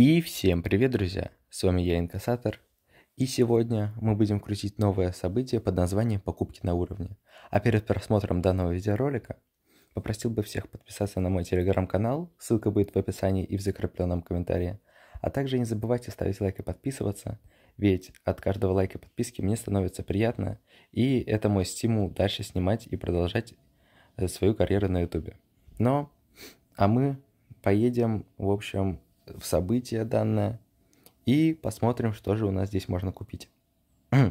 И всем привет, друзья! С вами я, Инкассатор. И сегодня мы будем крутить новое событие под названием «Покупки на уровне». А перед просмотром данного видеоролика попросил бы всех подписаться на мой телеграм-канал, ссылка будет в описании и в закрепленном комментарии. А также не забывайте ставить лайк и подписываться, ведь от каждого лайка и подписки мне становится приятно, и это мой стимул дальше снимать и продолжать э, свою карьеру на ютубе. Но, а мы поедем, в общем, в событие данное. И посмотрим, что же у нас здесь можно купить.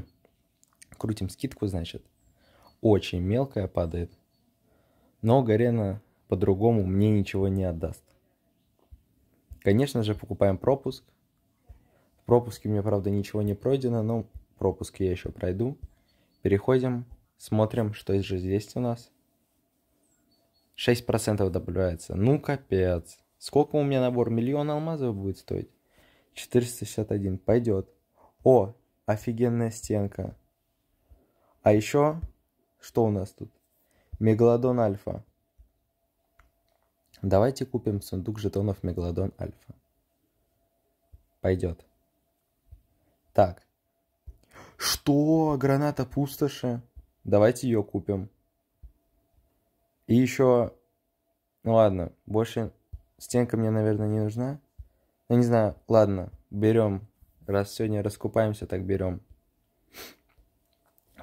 Крутим скидку, значит. Очень мелкая падает. Но Гарена по-другому мне ничего не отдаст. Конечно же, покупаем пропуск. В пропуске мне, правда, ничего не пройдено, но пропуск я еще пройду. Переходим, смотрим, что же здесь у нас. 6% добавляется. Ну, капец. Сколько у меня набор? Миллион алмазов будет стоить? 461. Пойдет. О, офигенная стенка. А еще, что у нас тут? Мегалодон Альфа. Давайте купим сундук жетонов Мегалодон Альфа. Пойдет. Так. Что? Граната пустоши? Давайте ее купим. И еще... Ну ладно, больше Стенка мне, наверное, не нужна. я ну, не знаю, ладно, берем. Раз сегодня раскупаемся, так берем.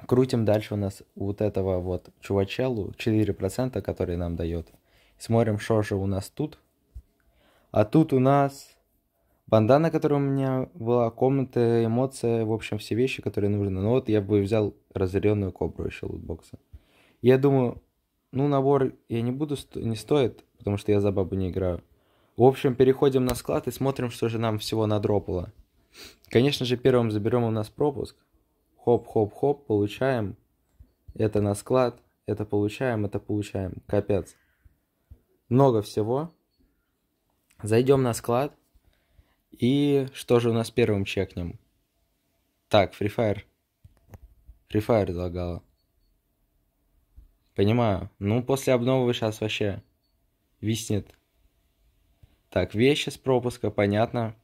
Крутим дальше у нас вот этого вот чувачелу, 4%, который нам дает. Смотрим, что же у нас тут. А тут у нас бандана, которая у меня была, комната, эмоция, в общем, все вещи, которые нужны. Но ну вот я бы взял разоренную кобру еще лутбокса. Я думаю, ну, набор я не буду, не стоит, потому что я за бабу не играю. В общем, переходим на склад и смотрим, что же нам всего надропало. Конечно же, первым заберем у нас пропуск. Хоп-хоп-хоп, получаем. Это на склад, это получаем, это получаем. Капец. Много всего. Зайдем на склад. И что же у нас первым чекнем? Так, Free Fire. Free Fire залагало. Понимаю. Ну, после обновы сейчас вообще виснет. Так, вещи с пропуска, понятно.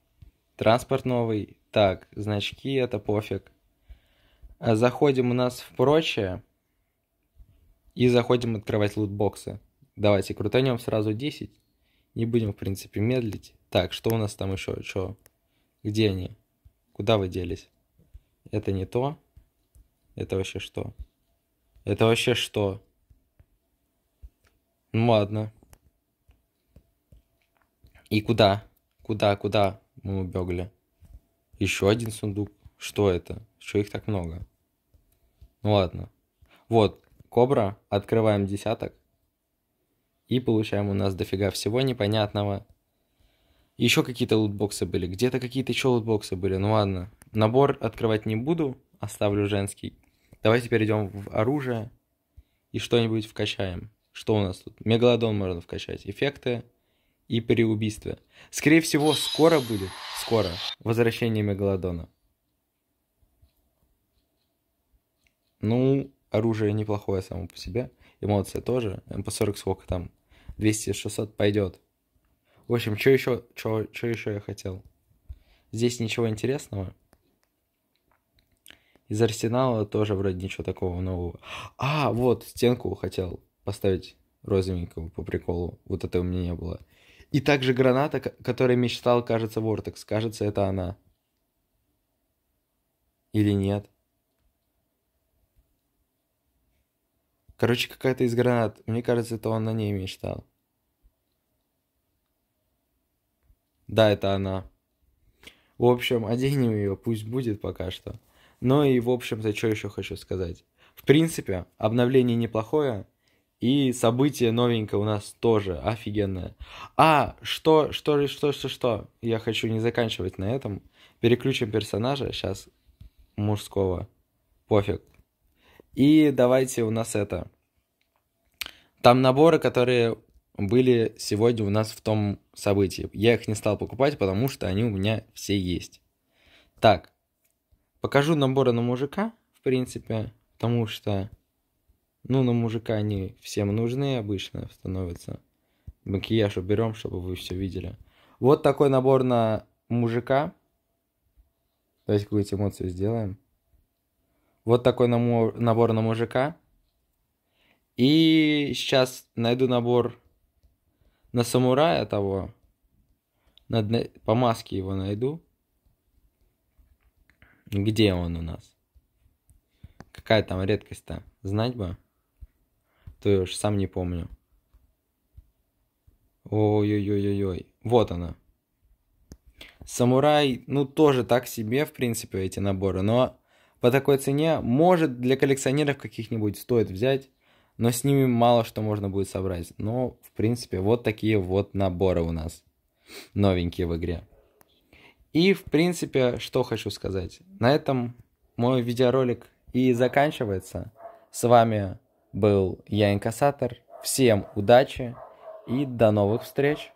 Транспорт новый. Так, значки, это пофиг. А заходим у нас в прочее. И заходим открывать лутбоксы. Давайте крутанем сразу 10. Не будем, в принципе, медлить. Так, что у нас там еще? Что? Где они? Куда вы делись? Это не то? Это вообще что? Это вообще что? Ну Ладно. И куда? Куда, куда мы убегли? Еще один сундук. Что это? Что их так много? Ну ладно. Вот, кобра, открываем десяток. И получаем у нас дофига всего непонятного. Еще какие-то лутбоксы были, где-то какие-то еще лутбоксы были. Ну ладно, набор открывать не буду, оставлю женский. Давай теперь идем в оружие и что-нибудь вкачаем. Что у нас тут? Мегалодон можно вкачать. Эффекты и переубийство. Скорее всего, скоро будет. Скоро. Возвращение мегалодона. Ну, оружие неплохое само по себе. Эмоция тоже. МП-40 сколько там? 200-600 пойдет. В общем, что еще, что, что еще я хотел? Здесь ничего интересного. Из арсенала тоже вроде ничего такого нового. А, вот, стенку хотел поставить розовенького по приколу. Вот этого у меня не было. И также граната, которая мечтал, кажется, Вортекс. Кажется, это она. Или нет? Короче, какая-то из гранат. Мне кажется, это он на ней мечтал. Да, это она. В общем, оденем ее, пусть будет пока что. Ну и, в общем-то, что еще хочу сказать. В принципе, обновление неплохое, и событие новенькое у нас тоже офигенное. А, что, что, что, что, что? Я хочу не заканчивать на этом. Переключим персонажа сейчас мужского. Пофиг. И давайте у нас это. Там наборы, которые были сегодня у нас в том событии. Я их не стал покупать, потому что они у меня все есть. Так, покажу наборы на мужика, в принципе, потому что ну, на мужика они всем нужны обычно становятся. Макияж уберем, чтобы вы все видели. Вот такой набор на мужика. Давайте какую-то эмоцию сделаем. Вот такой набор на мужика. И сейчас найду набор на самурая того. На по маске его найду. Где он у нас? Какая там редкость-то? Знать бы. Ты уж сам не помню. Ой-ой-ой-ой-ой. Вот она. Самурай, ну, тоже так себе, в принципе, эти наборы. Но по такой цене, может, для коллекционеров каких-нибудь стоит взять. Но с ними мало что можно будет собрать. Но, в принципе, вот такие вот наборы у нас. Новенькие в игре. И, в принципе, что хочу сказать. На этом мой видеоролик и заканчивается. С вами был я инкассатор. Всем удачи и до новых встреч!